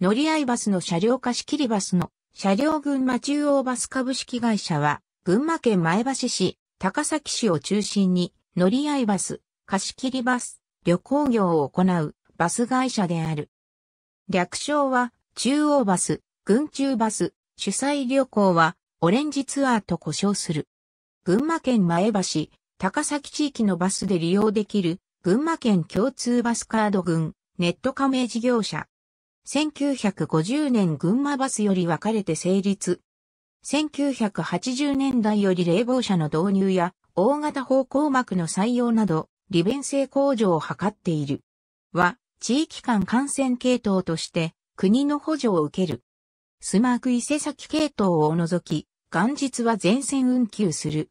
乗り合いバスの車両貸し切りバスの車両群馬中央バス株式会社は、群馬県前橋市、高崎市を中心に、乗り合いバス、貸し切りバス、旅行業を行うバス会社である。略称は、中央バス、群中バス、主催旅行は、オレンジツアーと呼称する。群馬県前橋、高崎地域のバスで利用できる、群馬県共通バスカード群、ネット加盟事業者、1950年群馬バスより分かれて成立。1980年代より冷房車の導入や大型方向膜の採用など利便性向上を図っている。は、地域間感染系統として国の補助を受ける。スマーク伊勢崎系統を除き、元日は全線運休する。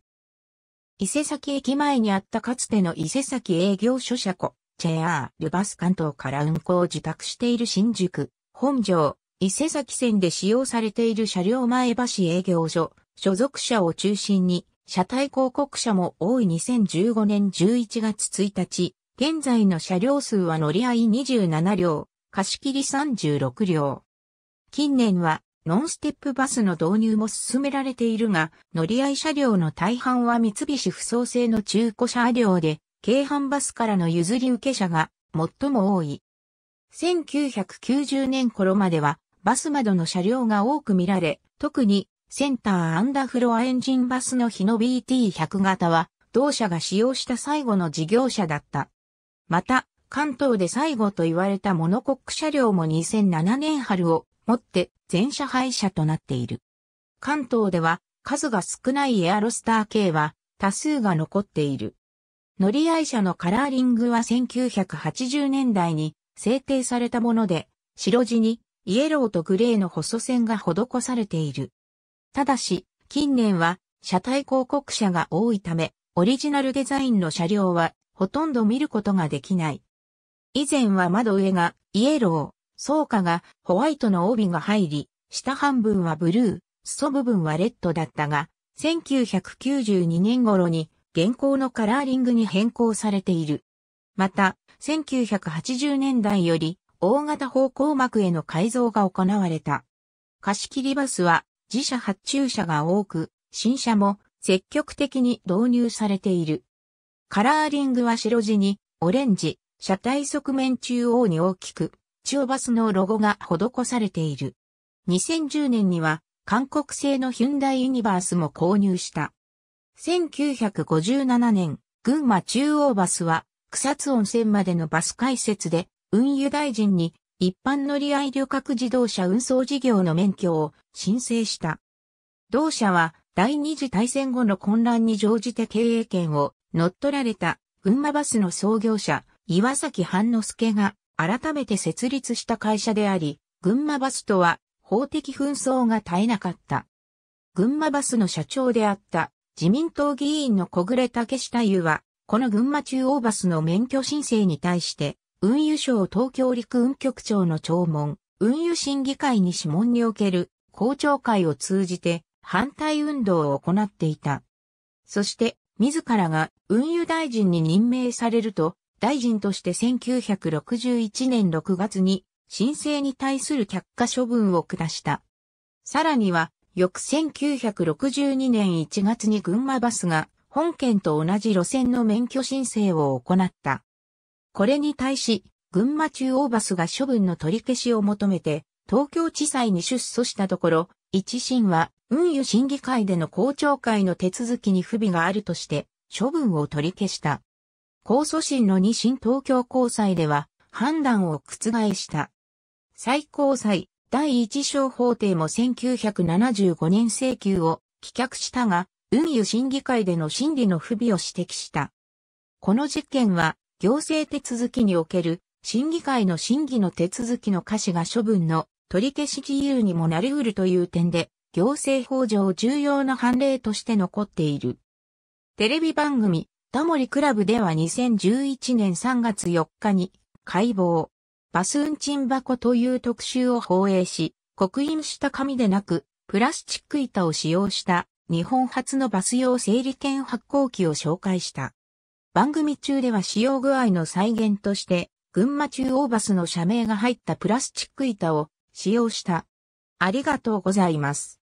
伊勢崎駅前にあったかつての伊勢崎営業所車庫、JR バス関東から運行を受託している新宿、本庄、伊勢崎線で使用されている車両前橋営業所、所属者を中心に、車体広告者も多い2015年11月1日、現在の車両数は乗り合い27両、貸切36両。近年は、ノンステップバスの導入も進められているが、乗り合い車両の大半は三菱不創製の中古車両で、京阪バスからの譲り受け者が最も多い。1990年頃まではバス窓の車両が多く見られ、特にセンターアンダフロアエンジンバスの日の BT100 型は同社が使用した最後の事業者だった。また、関東で最後と言われたモノコック車両も2007年春をもって全車廃車となっている。関東では数が少ないエアロスター系は多数が残っている。乗り合い車のカラーリングは1980年代に制定されたもので、白地にイエローとグレーの細線が施されている。ただし、近年は車体広告車が多いため、オリジナルデザインの車両はほとんど見ることができない。以前は窓上がイエロー、倉下がホワイトの帯が入り、下半分はブルー、裾部分はレッドだったが、1992年頃に現行のカラーリングに変更されている。また、1980年代より大型方向幕への改造が行われた。貸切バスは自社発注車が多く、新車も積極的に導入されている。カラーリングは白地にオレンジ、車体側面中央に大きく、中代バスのロゴが施されている。2010年には韓国製のヒュンダイユニバースも購入した。1957年、群馬中央バスは草津温泉までのバス開設で運輸大臣に一般乗り合い旅客自動車運送事業の免許を申請した。同社は第二次大戦後の混乱に乗じて経営権を乗っ取られた群馬バスの創業者岩崎半之助が改めて設立した会社であり、群馬バスとは法的紛争が絶えなかった。群馬バスの社長であった自民党議員の小暮武史太夫は、この群馬中央バスの免許申請に対して、運輸省東京陸運局長の聴聞、運輸審議会に諮問における公聴会を通じて反対運動を行っていた。そして、自らが運輸大臣に任命されると、大臣として1961年6月に申請に対する却下処分を下した。さらには、翌1962年1月に群馬バスが本県と同じ路線の免許申請を行った。これに対し、群馬中央バスが処分の取り消しを求めて、東京地裁に出訴したところ、一審は運輸審議会での公聴会の手続きに不備があるとして、処分を取り消した。控訴審の二審東京高裁では、判断を覆した。最高裁、第一小法廷も1975年請求を棄却したが、運輸審議会での審理の不備を指摘した。この事件は、行政手続きにおける審議会の審議の手続きの可視が処分の取り消し自由にもなり得るという点で、行政法上重要な判例として残っている。テレビ番組、タモリクラブでは2011年3月4日に解剖、バス運賃箱という特集を放映し、刻印した紙でなく、プラスチック板を使用した日本初のバス用整理券発行機を紹介した。番組中では使用具合の再現として、群馬中央バスの社名が入ったプラスチック板を使用した。ありがとうございます。